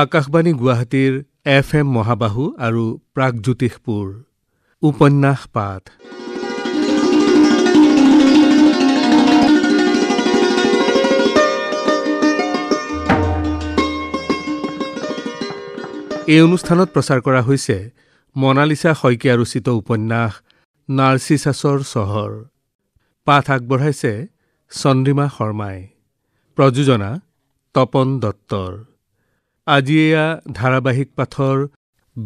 আকাশবাণী গুৱাহাটীৰ F M মহাবাহু আৰু প্ৰাগজ্যোতিষপুৰ উপন্যাস পাঠ এই অনুষ্ঠানত প্ৰচাৰ কৰা হৈছে মনালিচা শইকীয়া ৰচিত উপন্যাস নাৰ্চিচাছৰ চহৰ পাঠ আগবঢ়াইছে চন্দ্ৰিমা শৰ্মাই প্ৰযোজনা তপন দত্তৰ আজি এয়া ধাৰাবাহিক পাঠৰ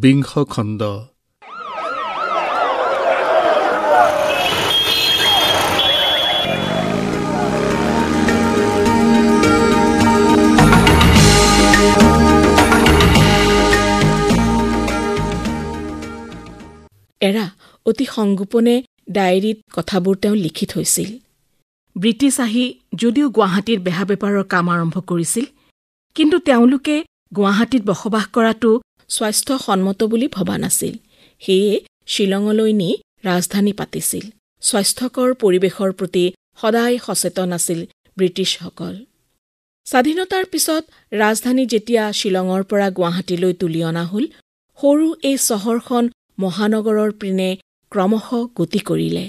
বিংশ খণ্ড এৰা অতি সংগোপনে ডায়েৰীত কথাবোৰ তেওঁ লিখি থৈছিল ব্ৰিটিছ আহি যদিও গুৱাহাটীৰ বেহা বেপাৰৰ কাম আৰম্ভ কৰিছিল কিন্তু তেওঁলোকে গুৱাহাটীত বসবাস কৰাটো স্বাস্থ্যসন্মত বুলি ভবা নাছিল সেয়ে শ্বিলঙলৈ নি ৰাজধানী পাতিছিল স্বাস্থ্যকৰ পৰিৱেশৰ প্ৰতি সদায় সচেতন আছিল ব্ৰিটিছসকল স্বাধীনতাৰ পিছত ৰাজধানী যেতিয়া শ্বিলঙৰ পৰা গুৱাহাটীলৈ তুলি অনা হল সৰু এই চহৰখন মহানগৰৰ পিনে ক্ৰমশ গতি কৰিলে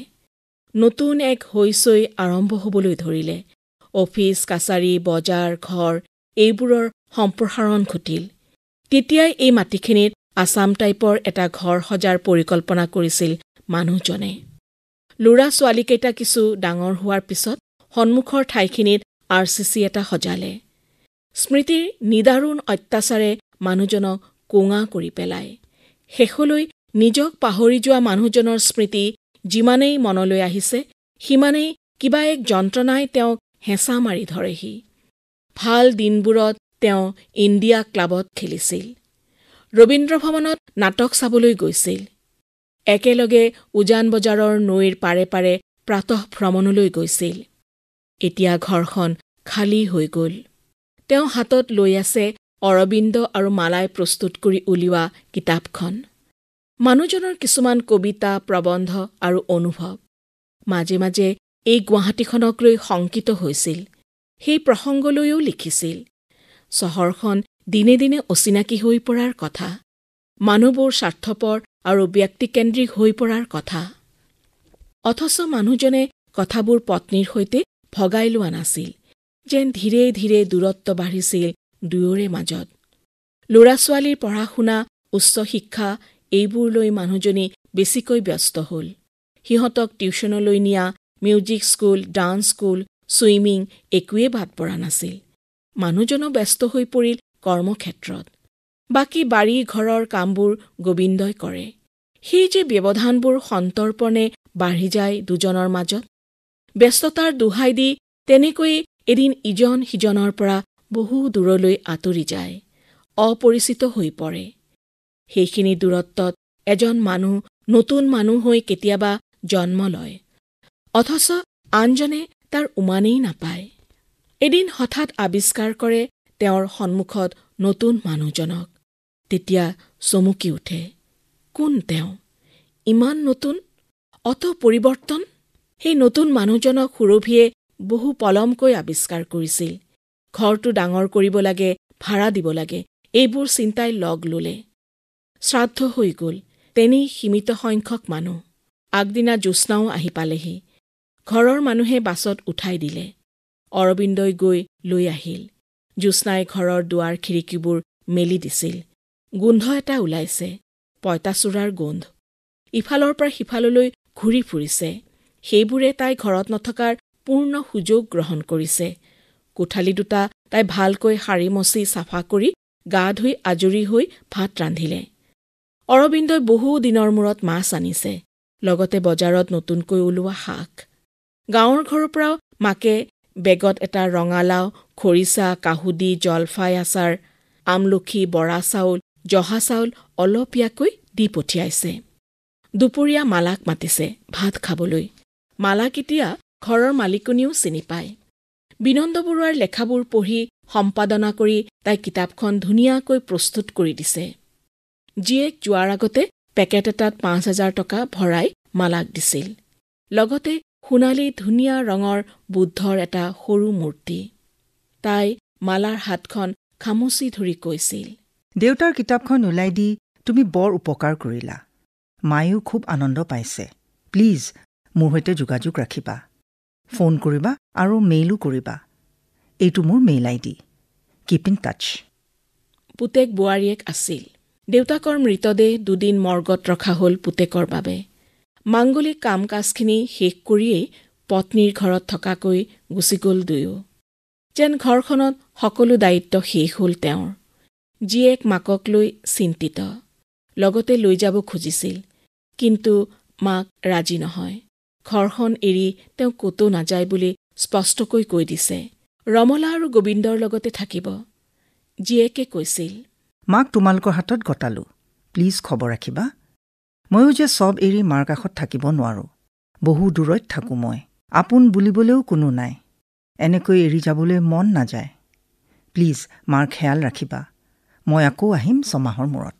নতুন এক হৈচৈ আৰম্ভ হবলৈ ধৰিলে অফিচ কাছাৰী বজাৰ ঘৰ এইবোৰৰ সম্প্ৰসাৰণ ঘটিল তেতিয়াই এই মাটিখিনিত আছাম টাইপৰ এটা ঘৰ সজাৰ পৰিকল্পনা কৰিছিল মানুহজনে ল'ৰা ছোৱালীকেইটা কিছু ডাঙৰ হোৱাৰ পিছত সন্মুখৰ ঠাইখিনিত আৰ চি চি এটা সজালে স্মৃতিৰ নিদাৰুণ অত্যাচাৰে মানুহজনক কোঙা কৰি পেলায় শেষলৈ নিজক পাহৰি যোৱা মানুহজনৰ স্মৃতি যিমানেই মনলৈ আহিছে সিমানেই কিবা এক যন্ত্ৰণাই তেওঁক হেঁচা মাৰি ধৰেহি ভাল দিনবোৰত তেওঁ ইণ্ডিয়া ক্লাবত খেলিছিল ৰবীন্দ্ৰ ভৱনত নাটক চাবলৈ গৈছিল একেলগে উজান বজাৰৰ নৈৰ পাৰে পাৰে প্ৰাতঃ ভ্ৰমণলৈ গৈছিল এতিয়া ঘৰখন খালী হৈ গ'ল তেওঁ হাতত লৈ আছে অৰবিন্দ আৰু মালাই প্ৰস্তুত কৰি উলিওৱা কিতাপখন মানুহজনৰ কিছুমান কবিতা প্ৰবন্ধ আৰু অনুভৱ মাজে মাজে এই গুৱাহাটীখনক লৈ শংকিত হৈছিল সেই প্ৰসংগলৈও লিখিছিল চহৰখন দিনে দিনে অচিনাকি হৈ পৰাৰ কথা মানুহবোৰ স্বাৰ্থপৰ আৰু ব্যক্তিকেন্দ্ৰিক হৈ পৰাৰ কথা অথচ মানুহজনে কথাবোৰ পত্নীৰ সৈতে ভগাই লোৱা নাছিল যেন ধীৰে ধীৰে দূৰত্ব বাঢ়িছিল দুয়োৰে মাজত ল'ৰা ছোৱালীৰ পঢ়া শুনা উচ্চ শিক্ষা এইবোৰ লৈ মানুহজনী বেছিকৈ ব্যস্ত হ'ল সিহঁতক টিউশ্যনলৈ নিয়া music school dance school swimming একোৱেই বাদ পৰা নাছিল মানুহজনো ব্যস্ত হৈ পৰিল কৰ্মক্ষেত্ৰত বাকী বাৰী ঘৰৰ কামবোৰ গোবিন্দই কৰে সেই যে ব্যৱধানবোৰ সন্তৰ্পণে বাঢ়ি যায় দুজনৰ মাজত ব্যস্ততাৰ দোহাই দি তেনেকৈয়ে এদিন ইজন সিজনৰ পৰা বহু দূৰলৈ আঁতৰি যায় অপৰিচিত হৈ পৰে সেইখিনি দূৰত্বত এজন মানুহ নতুন মানুহ হৈ কেতিয়াবা জন্ম লয় অথচ আনজনে তাৰ উমানেই নাপায় এদিন হঠাৎ আৱিষ্কাৰ কৰে তেওঁৰ সন্মুখত নতুন মানুহজনক তেতিয়া চমুকি উঠে কোন তেওঁ ইমান নতুন অত পৰিৱৰ্তন সেই নতুন মানুহজনক সুৰভীয়ে বহু পলমকৈ আৱিষ্কাৰ কৰিছিল ঘৰটো ডাঙৰ কৰিব লাগে ভাড়া দিব লাগে এইবোৰ চিন্তাই লগ ললে শ্ৰাদ্ধ হৈ গ'ল তেনেই সীমিত সংখ্যক মানুহ আগদিনা জ্যোৎস্নাও আহি পালেহি ঘৰৰ মানুহে বাছত উঠাই দিলে অৰবিন্দই গৈ লৈ আহিল জ্যোৎস্নাই ঘৰৰ দুৱাৰ খিৰিকীবোৰ মেলি দিছিল গোন্ধ এটা ওলাইছে পঁইতাচোৰাৰ গোন্ধ ইফালৰ পৰা সিফাললৈ ঘূৰি ফুৰিছে সেইবোৰে তাই ঘৰত নথকাৰ পূৰ্ণ সুযোগ গ্ৰহণ কৰিছে কোঠালি দুটা তাই ভালকৈ শাৰী মচি চাফা কৰি গা ধুই আজৰি হৈ ভাত ৰান্ধিলে অৰবিন্দই বহু দিনৰ মূৰত মাছ আনিছে লগতে বজাৰত নতুনকৈ ওলোৱা শাক গাঁৱৰ ঘৰৰ পৰাও মাকে বেগত এটা ৰঙালাও খৰিচা কাহুদি জলফাই আচাৰ আমলখি বৰা চাউল জহা চাউল অলপীয়াকৈ দি পঠিয়াইছে দুপৰীয়া মালাক মাতিছে ভাত খাবলৈ মালাক এতিয়া ঘৰৰ মালিকনীও চিনি পায় বিনন্দ বৰুৱাৰ লেখাবোৰ পঢ়ি সম্পাদনা কৰি তাই কিতাপখন ধুনীয়াকৈ প্ৰস্তুত কৰি দিছে জীয়েক যোৱাৰ আগতে পেকেট এটাত পাঁচ হাজাৰ টকা ভৰাই মালাক দিছিল লগতে সোণালী ধুনীয়া ৰঙৰ বুদ্ধৰ এটা সৰু মূৰ্তি তাই মালাৰ হাতখন খামুচি ধৰি কৈছিল দেউতাৰ কিতাপখন ওলাই দি তুমি বৰ উপকাৰ কৰিলা মায়েও খুব আনন্দ পাইছে প্লিজ মোৰ সৈতে যোগাযোগ ৰাখিবা ফোন কৰিবা আৰু মেইলো কৰিবা এইটো মোৰ mail I D keep in touch পুতেক বোৱাৰীয়েক আছিল দেউতাকৰ মৃতদেহ দুদিন মৰ্গত ৰখা হল পুতেকৰ বাবে মাংগলিক কাম কাজখিনি শেষ কৰিয়েই পত্নীৰ ঘৰত থকাকৈ গুচি গ'ল দুয়ো যেন ঘৰখনত সকলো দায়িত্ব শেষ হ'ল তেওঁৰ জীয়েক মাকক লৈ চিন্তিত লগতে লৈ যাব খুজিছিল কিন্তু মাক ৰাজি নহয় ঘৰখন এৰি তেওঁ কতো নাযায় বুলি স্পষ্টকৈ কৈ দিছে ৰমলা আৰু গোবিন্দৰ লগতে থাকিব জীয়েকে কৈছিল মাক তোমালোকৰ হাতত গতালো প্লিজ খবৰ ৰাখিবা ময়ো যে চব এৰি মাৰ কাষত থাকিব নোৱাৰোঁ বহু দূৰত থাকোঁ মই আপোন বুলিবলৈও কোনো নাই এনেকৈ এৰি যাবলৈ মন নাযায় প্লিজ মাৰ খেয়াল ৰাখিবা মই আকৌ আহিম ছমাহৰ মূৰত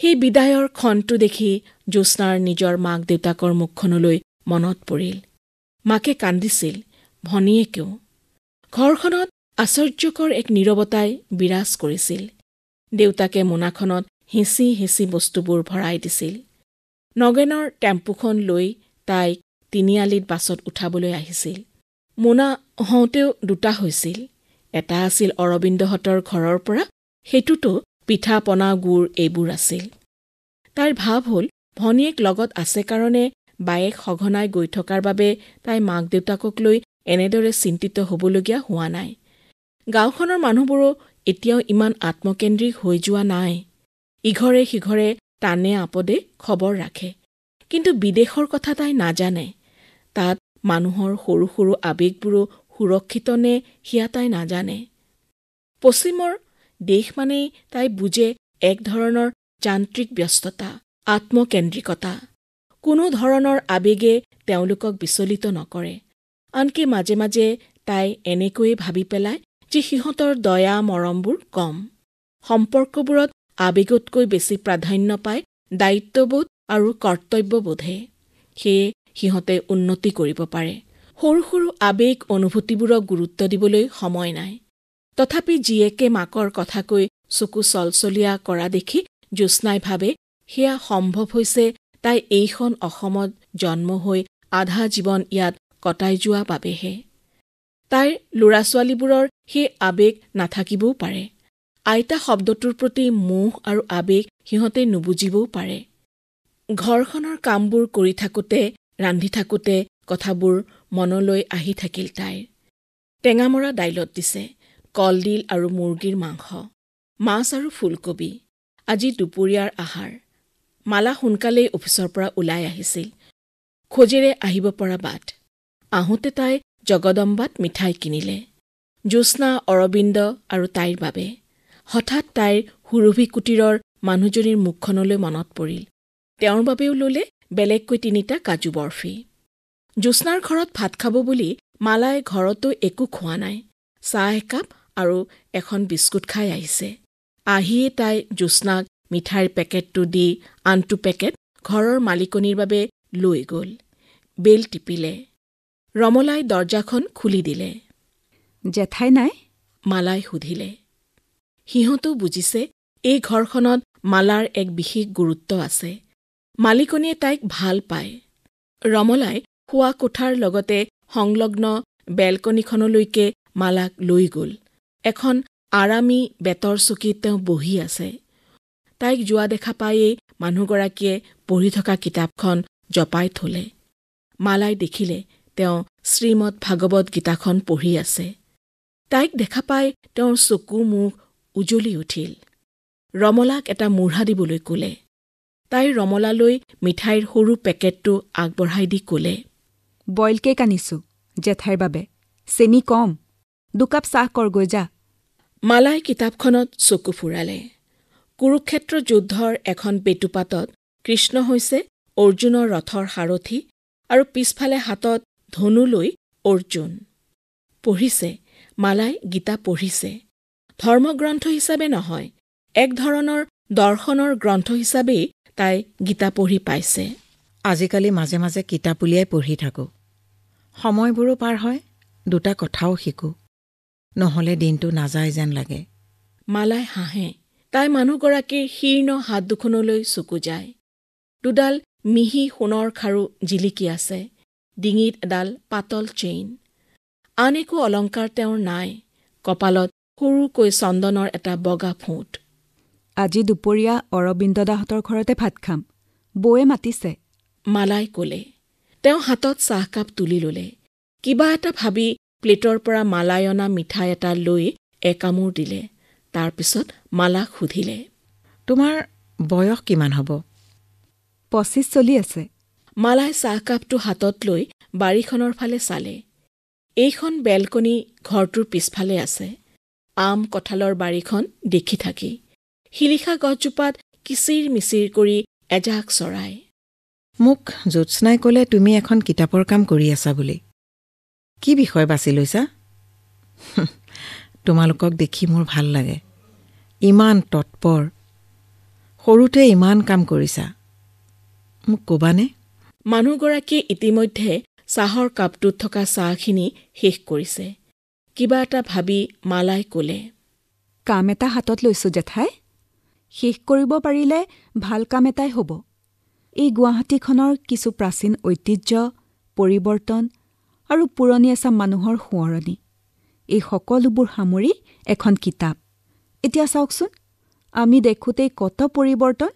সেই বিদায়ৰ ক্ষণটো দেখি জ্যোৎস্নাৰ নিজৰ মাক দেউতাকৰ মুখখনলৈ মনত পৰিল মাকে কান্দিছিল ভনীয়েকেও ঘৰখনত আশ্চৰ্যকৰ এক নীৰৱতাই বিৰাজ কৰিছিল দেউতাকে মোনাখনত হেঁচি হেঁচি বস্তুবোৰ ভৰাই দিছিল নগেনৰ টেম্পুখন লৈ তাইক তিনিআলিত বাছত উঠাবলৈ আহিছিল মোনা হওঁতেও দুটা হৈছিল এটা আছিল অৰবিন্দহঁতৰ ঘৰৰ পৰা সেইটোতো পিঠা পনা গুড় এইবোৰ আছিল তাইৰ ভাৱ হ'ল ভনীয়েক লগত আছে কাৰণে বায়েক সঘনাই গৈ থকাৰ বাবে তাই মাক দেউতাকক লৈ এনেদৰে চিন্তিত হ'বলগীয়া হোৱা নাই গাঁওখনৰ মানুহবোৰো এতিয়াও ইমান আত্মকেন্দ্ৰিক হৈ যোৱা নাই ইঘৰে সিঘৰে টানে আপদে খবৰ ৰাখে কিন্তু বিদেশৰ কথা তাই নাজানে তাত মানুহৰ সৰু সৰু আৱেগবোৰো সুৰক্ষিত নে সেয়া তাই নাজানে পশ্চিমৰ দেশ মানেই তাই বুজে এক ধৰণৰ যান্ত্ৰিক ব্যস্ততা আত্মকেন্দ্ৰিকতা কোনো ধৰণৰ আৱেগে তেওঁলোকক বিচলিত নকৰে আনকি মাজে মাজে তাই এনেকৈয়ে ভাবি পেলায় যে সিহঁতৰ দয়া মৰমবোৰ কম সম্পৰ্কবোৰত আৱেগতকৈ বেছি প্ৰাধান্য পায় দায়িত্ববোধ আৰু কৰ্তব্যবোধে সেয়ে সিহঁতে উন্নতি কৰিব পাৰে সৰু সৰু আৱেগ অনুভূতিবোৰক গুৰুত্ব দিবলৈ সময় নাই তথাপি জীয়েকে মাকৰ কথাকৈ চকু চলচলীয়া কৰা দেখি জ্যোৎস্নাই ভাবে সেয়া সম্ভৱ হৈছে তাই এইখন অসমত জন্ম হৈ আধা জীৱন ইয়াত কটাই যোৱা বাবেহে তাইৰ ল'ৰা ছোৱালীবোৰৰ সেই আৱেগ নাথাকিবও পাৰে আইতা শব্দটোৰ প্ৰতি মোহ আৰু আৱেগ সিহঁতে নুবুজিবও পাৰে ঘৰখনৰ কামবোৰ কৰি থাকোঁতে ৰান্ধি থাকোঁতে কথাবোৰ মনলৈ আহি থাকিল তাইৰ টেঙামৰা দাইলত দিছে কলডিল আৰু মুৰ্গীৰ মাংস মাছ আৰু ফুলকবি আজি দুপৰীয়াৰ আহাৰ মালা সোনকালেই অফিচৰ পৰা ওলাই আহিছিল খোজেৰে আহিব পৰা বাট আহোঁতে তাই জগদম্বাত মিঠাই কিনিলে জ্যোৎস্না অৰবিন্দ আৰু তাইৰ বাবে হঠাৎ তাইৰ সুৰভি কুটিৰৰ মানুহজনীৰ মুখখনলৈ মনত পৰিল তেওঁৰ বাবেও ললে বেলেগকৈ তিনিটা কাজু বৰফি জ্যোৎস্নাৰ ঘৰত ভাত খাব বুলি মালাই ঘৰতো একো খোৱা নাই চাহ একাপ আৰু এখন বিস্কুট খাই আহিছে আহিয়ে তাই জ্যোৎস্নাক মিঠাইৰ পেকেটটো দি আনটো পেকেট ঘৰৰ মালিকনীৰ বাবে লৈ গ'ল বেল টিপিলে ৰমলাই দৰ্জাখন খুলি দিলে জেঠাই নাই মালাই সুধিলে সিহঁতো বুজিছে এই ঘৰখনত মালাৰ এক বিশেষ গুৰুত্ব আছে মালিকনীয়ে তাইক ভাল পায় ৰমলাই শোৱা কোঠাৰ লগতে সংলগ্ন বেলকনিখনলৈকে মালাক লৈ গ'ল এখন আৰামী বেতৰ চকীত তেওঁ বহি আছে তাইক যোৱা দেখা পায়েই মানুহগৰাকীয়ে পঢ়ি থকা কিতাপখন জপাই থলে মালাই দেখিলে তেওঁ শ্ৰীমদ ভাগৱত গীতাখন পঢ়ি আছে তাইক দেখা পাই তেওঁৰ চকু মুখ উজলি উঠিল ৰমলাক এটা মূঢ়া দিবলৈ কলে তাই ৰমলালৈ মিঠাইৰ সৰু পেকেটটো আগবঢ়াই দি কলে বইল কেক আনিছো জেঠাইৰ বাবে চেনি কম দুকাপ চাহ কৰগৈ যা মালাই কিতাপখনত চকু ফুৰালে কুৰুক্ষেত্ৰ যুদ্ধৰ এখন পেটুপাতত কৃষ্ণ হৈছে অৰ্জুনৰ ৰথৰ সাৰথি আৰু পিছফালে হাতত ধনু লৈ অৰ্জুন পঢ়িছে মালাই গীতা পঢ়িছে ধৰ্মগ্ৰন্থ হিচাপে নহয় এক ধৰণৰ দৰ্শনৰ গ্ৰন্থ হিচাপেই তাই গীতা পঢ়ি পাইছে আজিকালি মাজে মাজে কিতাপ উলিয়াই পঢ়ি থাকোঁ সময়বোৰো পাৰ হয় দুটা কথাও শিকো নহলে দিনটো নাযায় যেন লাগে মালাই হাঁহে তাই মানুহগৰাকীৰ শীৰ্ণ হাত দুখনলৈ চকু যায় দুডাল মিহি সোণৰ খাৰু জিলিকি আছে ডিঙিত এডাল পাতল চেইন আন একো অলংকাৰ তেওঁৰ নাই কপালত সৰুকৈ চন্দনৰ এটা বগা ফোঁট আজি দুপৰীয়া অৰবিন্দদাহঁতৰ ঘৰতে ভাত খাম বৌয়ে মাতিছে মালাই ক'লে তেওঁ হাতত চাহকাপ তুলি ল'লে কিবা এটা ভাবি প্লেটৰ পৰা মালাই অনা মিঠাই এটা লৈ একামোৰ দিলে তাৰপিছত মালাক সুধিলে তোমাৰ বয়স কিমান হ'ব পঁচিছ চলি আছে মালাই চাহকাপটো হাতত লৈ বাৰীখনৰ ফালে চালে এইখন বেলকনি ঘৰটোৰ পিছফালে আছে আম কঁঠালৰ বাৰীখন দেখি থাকি শিলিখা গছজোপাত কিচিৰ মিচিৰ কৰি এজাক চৰাই মোক জোৎস্নাই ক'লে তুমি এখন কিতাপৰ কাম কৰি আছা বুলি কি বিষয় বাছি লৈছা তোমালোকক দেখি মোৰ ভাল লাগে ইমান তৎপৰ সৰুতে ইমান কাম কৰিছা মোক ক'বানে মানুহগৰাকীয়ে ইতিমধ্যে চাহৰ কাপটোত থকা চাহখিনি শেষ কৰিছে কিবা এটা ভাবি মালাই কলে কাম এটা হাতত লৈছো জেঠাই শেষ কৰিব পাৰিলে ভাল কাম এটাই হ'ব এই গুৱাহাটীখনৰ কিছু প্ৰাচীন ঐতিহ্য পৰিৱৰ্তন আৰু পুৰণি এচাম মানুহৰ সোঁৱৰণি এই সকলোবোৰ সামৰি এখন কিতাপ এতিয়া চাওকচোন আমি দেখোঁতেই কত পৰিৱৰ্তন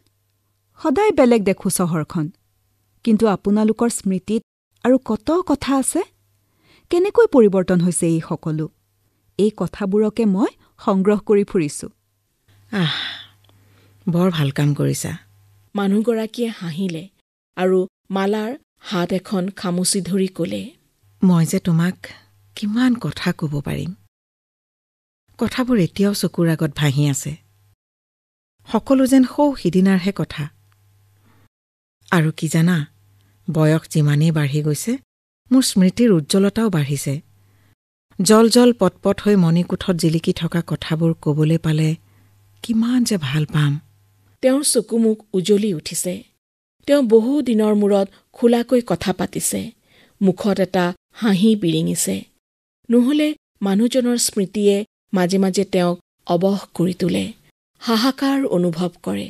সদায় বেলেগ দেখোঁ চহৰখন কিন্তু আপোনালোকৰ স্মৃতিত আৰু কত কথা আছে কেনেকৈ পৰিৱৰ্তন হৈছে এই সকলো এই কথাবোৰকে মই সংগ্ৰহ কৰি ফুৰিছোঁ আহ বৰ ভাল কাম কৰিছা মানুহগৰাকীয়ে হাঁহিলে আৰু মালাৰ হাত এখন খামুচি ধৰি ক'লে মই যে তোমাক কিমান কথা ক'ব পাৰিম কথাবোৰ এতিয়াও চকুৰ আগত ভাহি আছে সকলো যেন সৌ সিদিনাৰহে কথা আৰু কি জানা বয়স যিমানেই বাঢ়ি গৈছে মোৰ স্মৃতিৰ উজ্জ্বলতাও বাঢ়িছে জল জল পটপট হৈ মণিকোঠত জিলিকি থকা কথাবোৰ ক'বলৈ পালে কিমান যে ভাল পাম তেওঁৰ চকুমুখ উজ্বলি উঠিছে তেওঁ বহু দিনৰ মূৰত খোলাকৈ কথা পাতিছে মুখত এটা হাঁহি বিৰিঙিছে নহলে মানুহজনৰ স্মৃতিয়ে মাজে মাজে তেওঁক অৱহ কৰি তোলে হাহাকাৰ অনুভৱ কৰে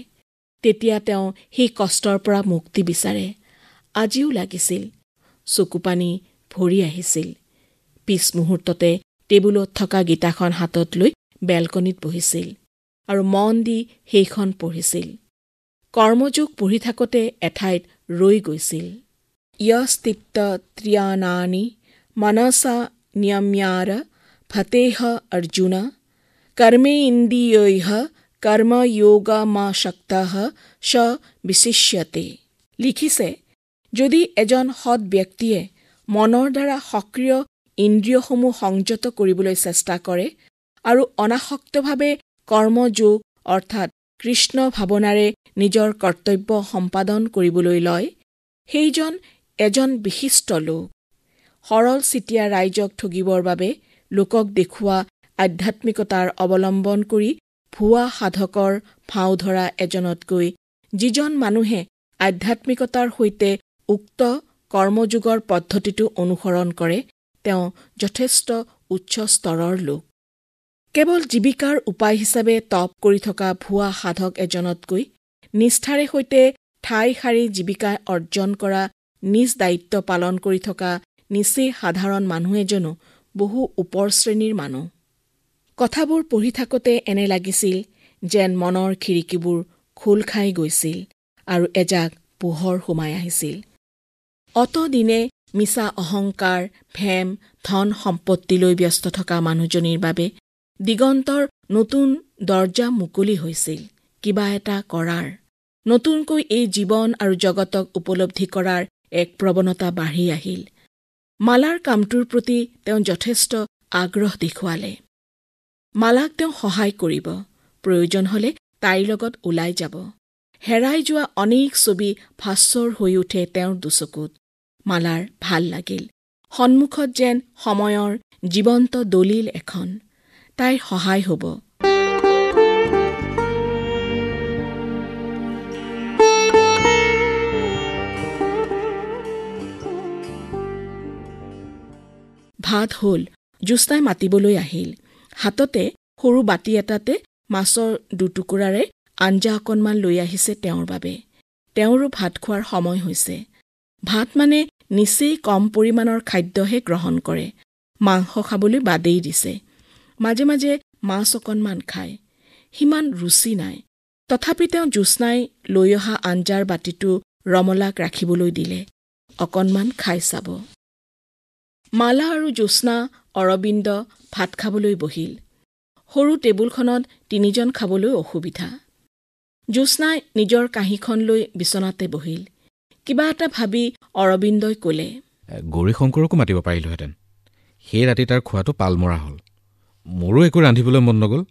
তেতিয়া তেওঁ সেই কষ্টৰ পৰা মুক্তি বিচাৰে আজিও লাগিছিল চকুপানী ভৰি আহিছিল পিছ মুহূৰ্ততে টেবুলত থকা গীতাখন হাতত লৈ বেলকনিত বহিছিল আৰু মন দি সেইখন পঢ়িছিল কৰ্মযোগ পঢ়ি থাকোঁতে এঠাইত ৰৈ গৈছিল ইয়স্তিত্ত ত্ৰিয়ানানি মনসা নিয়ম্যাৰ ফতেহ অৰ্জুন কৰ্মে ইন্দিয়ৈহ কৰ্মযোগমাশক্ত স বিশিষ্যতে লিখিছে যদি এজন সৎ ব্যক্তিয়ে মনৰ দ্বাৰা সক্ৰিয় ইন্দ্ৰিয়সমূহ সংযত কৰিবলৈ চেষ্টা কৰে আৰু অনাসক্তভাৱে কৰ্মযোগ অৰ্থাৎ কৃষ্ণ ভাৱনাৰে নিজৰ কৰ্তব্য সম্পাদন কৰিবলৈ লয় সেইজন এজন বিশিষ্ট লোক সৰল চিটিয়া ৰাইজক ঠগিবৰ বাবে লোকক দেখুওৱা আধ্যাত্মিকতাৰ অৱলম্বন কৰি ভুৱা সাধকৰ ফাও ধৰা এজনতকৈ যিজন মানুহে আধ্যাত্মিকতাৰ সৈতে উক্ত কৰ্মযুগৰ পদ্ধতিটো অনুসৰণ কৰে তেওঁ যথেষ্ট উচ্চ স্তৰৰ লোক কেৱল জীৱিকাৰ উপায় হিচাপে তপ কৰি থকা ভুৱা সাধক এজনতকৈ নিষ্ঠাৰে সৈতে ঠাই সাৰি জীৱিকা অৰ্জন কৰা নিজ দায়িত্ব পালন কৰি থকা নিচেই সাধাৰণ মানুহ এজনো বহু ওপৰ শ্ৰেণীৰ মানুহ কথাবোৰ পঢ়ি থাকোঁতে এনে লাগিছিল যেন মনৰ খিৰিকীবোৰ খোল খাই গৈছিল আৰু এজাক পোহৰ সোমাই আহিছিল অতদিনে মিছা অহংকাৰ ফেম ধন সম্পত্তিলৈ ব্যস্ত থকা মানুহজনীৰ বাবে দিগন্তৰ নতুন দৰ্জা মুকলি হৈছিল কিবা এটা কৰাৰ নতুনকৈ এই জীৱন আৰু জগতক উপলব্ধি কৰাৰ এক প্ৰৱণতা বাঢ়ি আহিল মালাৰ কামটোৰ প্ৰতি তেওঁ যথেষ্ট আগ্ৰহ দেখুৱালে মালাক তেওঁ সহায় কৰিব প্ৰয়োজন হলে তাইৰ লগত ওলাই যাব হেৰাই যোৱা অনেক ছবি ভাস্বৰ হৈ উঠে তেওঁৰ দুচকুত মালাৰ ভাল লাগিল সন্মুখত যেন সময়ৰ জীৱন্ত দলিল এখন তাইৰ সহায় হ'ব ভাত হ'ল জোস্তাই মাতিবলৈ আহিল হাততে সৰু বাতি এটাতে মাছৰ দুটুকুৰাৰে আঞ্জা অকণমান লৈ আহিছে তেওঁৰ বাবে তেওঁৰো ভাত খোৱাৰ সময় হৈছে ভাত মানে নিচেই কম পৰিমাণৰ খাদ্যহে গ্ৰহণ কৰে মাংস খাবলৈ বাদেই দিছে মাজে মাজে মাছ অকণমান খায় সিমান ৰুচি নাই তথাপি তেওঁ জ্যোৎস্নাই লৈ অহা আঞ্জাৰ বাতিটো ৰমলাক ৰাখিবলৈ দিলে অকণমান খাই চাব মালা আৰু জ্যোৎস্না অৰবিন্দ ভাত খাবলৈ বহিল সৰু টেবুলখনত তিনিজন খাবলৈ অসুবিধা জ্যোৎস্নাই নিজৰ কাঁহীখন লৈ বিচনাতে বহিল কিবা এটা ভাবি অৰবিন্দই ক'লে গৌৰীশংকৰকো মাতিব পাৰিলোহেঁতেন সেই ৰাতি তাৰ খোৱাটো পাল মৰা হ'ল মোৰো একো ৰান্ধিবলৈ মন নগ'ল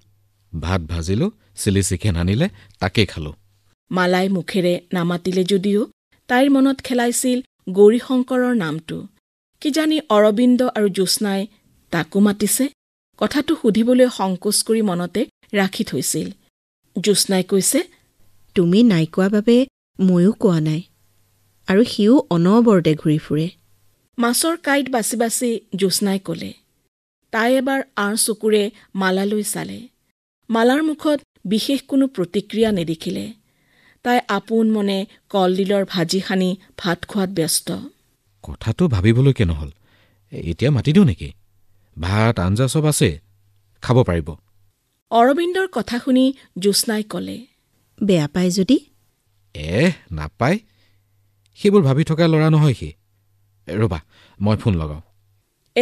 ভাত ভাজিলোঁ চিলি চিকেন আনিলে তাকেই খালোঁ মালাই মুখেৰে নামাতিলে যদিও তাইৰ মনত খেলাইছিল গৌৰীশংকৰৰ নামটো কিজানি অৰবিন্দ আৰু জ্যোৎস্নাই তাকো মাতিছে কথাটো সুধিবলৈ সংকোচ কৰি মনতে ৰাখি থৈছিল জ্যোৎস্নাই কৈছে তুমি নাই কোৱা বাবে ময়ো কোৱা নাই আৰু সিও অনবৰতে ঘূৰি ফুৰে মাছৰ কাঁইট বাচি বাচি জ্যোৎস্নাই কলে তাই এবাৰ আঁৰ চকুৰে মালালৈ চালে মালাৰ মুখত বিশেষ কোনো প্ৰতিক্ৰিয়া নেদেখিলে তাই আপোন মনে কলডিলৰ ভাজি সানি ভাত খোৱাত ব্যস্ত কথাটো ভাবিবলৈকে নহল এতিয়া মাতি দিওঁ নেকি ভাত আঞ্জা চব আছে খাব পাৰিব অৰবিন্দৰ কথা শুনি জ্যোৎস্নাই কলে বেয়া পায় যদি এহ নাপায় সেইবোৰ ভাবি থকা ল'ৰা নহয় সি ৰ'বা মই ফোন লগাওঁ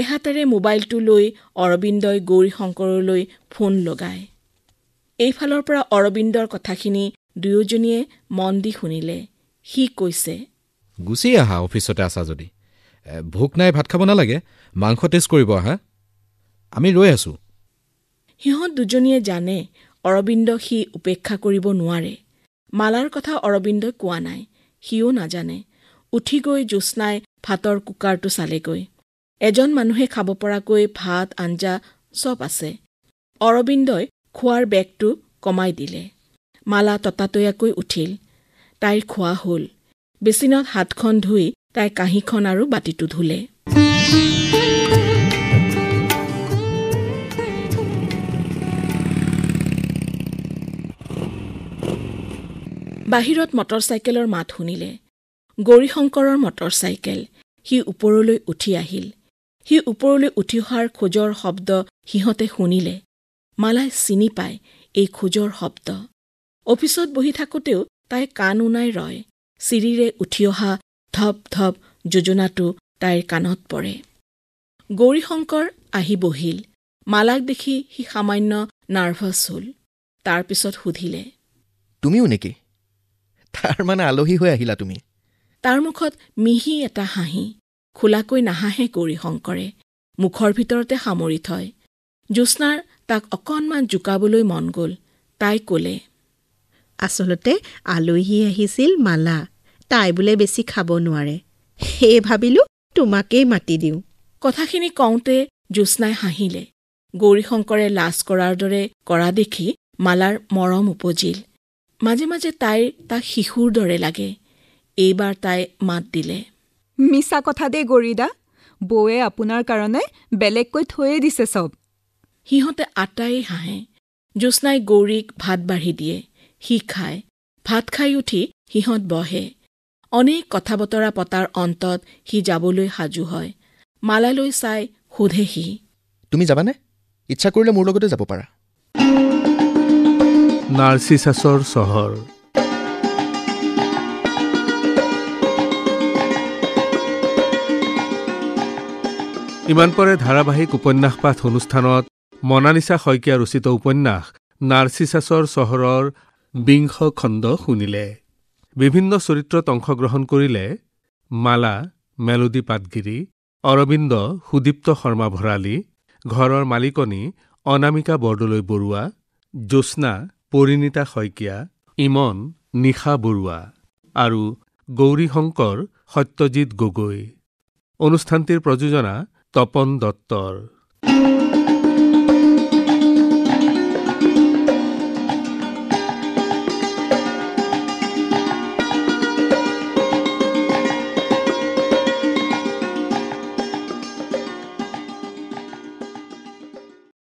এহাতেৰে মোবাইলটো লৈ অৰবিন্দই গৌৰীশংকৰলৈ ফোন লগায় এইফালৰ পৰা অৰবিন্দৰ কথাখিনি দুয়োজনীয়ে মন দি শুনিলে সি কৈছে গুচি আহা অফিচতে আছা যদি ভোক নাই ভাত খাব নালাগে মাংস টেষ্ট কৰিব আহা আমি ৰৈ আছো সিহঁত দুজনীয়ে জানে অৰবিন্দ সি উপেক্ষা কৰিব নোৱাৰে মালাৰ কথা অৰবিন্দই কোৱা নাই সিও নাজানে উঠি গৈ জ্যোৎস্নাই ভাতৰ কুকাৰটো চালেগৈ এজন মানুহে খাব পৰাকৈ ভাত আঞ্জা চব আছে অৰবিন্দই খোৱাৰ বেগটো কমাই দিলে মালা ততাতৈয়াকৈ উঠিল তাইৰ খোৱা হল বেচিনত হাতখন ধুই তাই কাঁহীখন আৰু বাতিটো ধুলে বাহিৰত মটৰচাইকেলৰ মাত শুনিলে গৌৰীশংকৰৰ মটৰচাইকেল সি ওপৰলৈ উঠি আহিল সি ওপৰলৈ উঠি অহাৰ খোজৰ শব্দ সিহঁতে শুনিলে মালাই চিনি পায় এই খোজৰ শব্দ অফিচত বহি থাকোঁতেও তাই কাণ ওনাই ৰয় চিৰিৰে উঠি অহা ধপ ধপ যোজনাটো তাইৰ কাণত পৰে গৌৰীশংকৰ আহি বহিল মালাক দেখি সি সামান্য নাৰ্ভাছ হল তাৰপিছত সুধিলে তুমিও নেকি তাৰ মানে আলহী হৈ আহিলা তুমি তাৰ মুখত মিহি এটা হাঁহি খোলাকৈ নাহাঁহে গৌৰী শংকৰে মুখৰ ভিতৰতে সামৰি থয় জ্যোৎস্নাৰ তাক অকণমান জোকাবলৈ মন গ'ল তাই ক'লে আচলতে আলহী আহিছিল মালা তাই বোলে বেছি খাব নোৱাৰে সেয়ে ভাবিলোঁ তোমাকেই মাতি দিওঁ কথাখিনি কওঁতে জ্যোৎস্নাই হাঁহিলে গৌৰীশংকৰে লাজ কৰাৰ দৰে কৰা দেখি মালাৰ মৰম উপজিল মাজে মাজে তাইৰ তাক শিশুৰ দৰে লাগে এইবাৰ তাই মাত দিলে মিছা কথা দে গৰিদা বৌয়ে আপোনাৰ কাৰণে বেলেগকৈ থৈয়ে দিছে চব সিহঁতে আটাই হাঁহে জ্যোৎস্নাই গৌৰীক ভাত বাঢ়ি দিয়ে সি খায় ভাত খাই উঠি সিহঁত বহে অনেক কথা বতৰা পতাৰ অন্তত সি যাবলৈ সাজু হয় মালালৈ চাই সোধে সি তুমি যাবানে ইচ্ছা কৰিলে মোৰ লগতে যাব পাৰা নাৰ্চিচাছৰ চহৰ ইমানপৰে ধাৰাবাহিক উপন্যাস পাঠ অনুষ্ঠানত মনালিচা শইকীয়া ৰচিত উপন্যাস নাৰ্চিচাছৰ চহৰৰ বিংশ খণ্ড শুনিলে বিভিন্ন চৰিত্ৰত অংশগ্ৰহণ কৰিলে মালা মেলোদি পাটগিৰি অৰবিন্দ সুদীপ্ত শৰ্মা ভৰালী ঘৰৰ মালিকনী অনামিকা বৰদলৈ বৰুৱা জ্যোৎস্না পৰিণীতা শইকীয়া ইমন নিশা বৰুৱা আৰু গৌৰীশংকৰ সত্যজিত গগৈ অনুষ্ঠানটিৰ প্ৰযোজনা তপন দত্তৰ